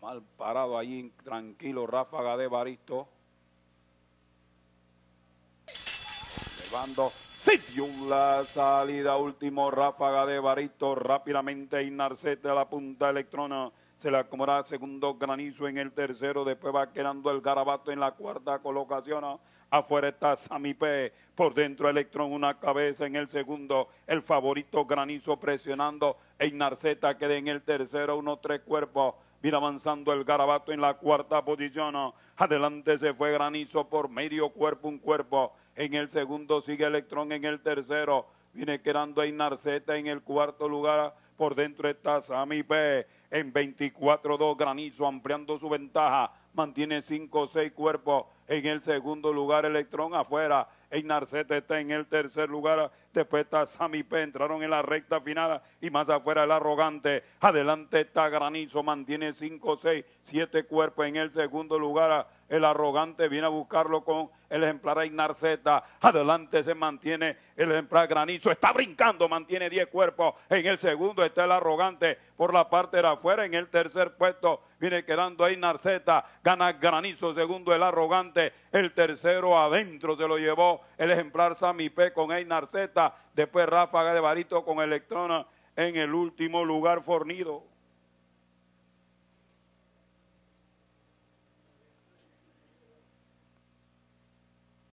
mal parado allí, tranquilo, ráfaga de barito Llevando y la salida, último ráfaga de barito rápidamente inarceta a la punta electrona. Se la acomoda segundo granizo en el tercero, después va quedando el garabato en la cuarta colocación. Afuera está Samipé, por dentro Electrón una cabeza en el segundo, el favorito Granizo presionando, inarceta queda en el tercero, uno tres cuerpos, Viene avanzando el garabato en la cuarta posición. Adelante se fue granizo por medio cuerpo, un cuerpo. En el segundo sigue Electrón, en el tercero viene quedando ahí Narceta en el cuarto lugar. Por dentro está Sammy P. En 24-2 granizo ampliando su ventaja. Mantiene 5-6 cuerpos en el segundo lugar Electrón afuera, Narcete está en el tercer lugar, después está Sammy P, entraron en la recta final y más afuera el arrogante, adelante está Granizo, mantiene 5, 6, 7 cuerpos en el segundo lugar el arrogante viene a buscarlo con el ejemplar a Narceta, adelante se mantiene el ejemplar Granizo, está brincando, mantiene 10 cuerpos, en el segundo está el arrogante por la parte de afuera, en el tercer puesto viene quedando Ignarceta. gana Granizo, segundo el arrogante, el tercero adentro se lo llevó el ejemplar Samipe con el Narceta, después Ráfaga de Barito con Electrona en el último lugar fornido.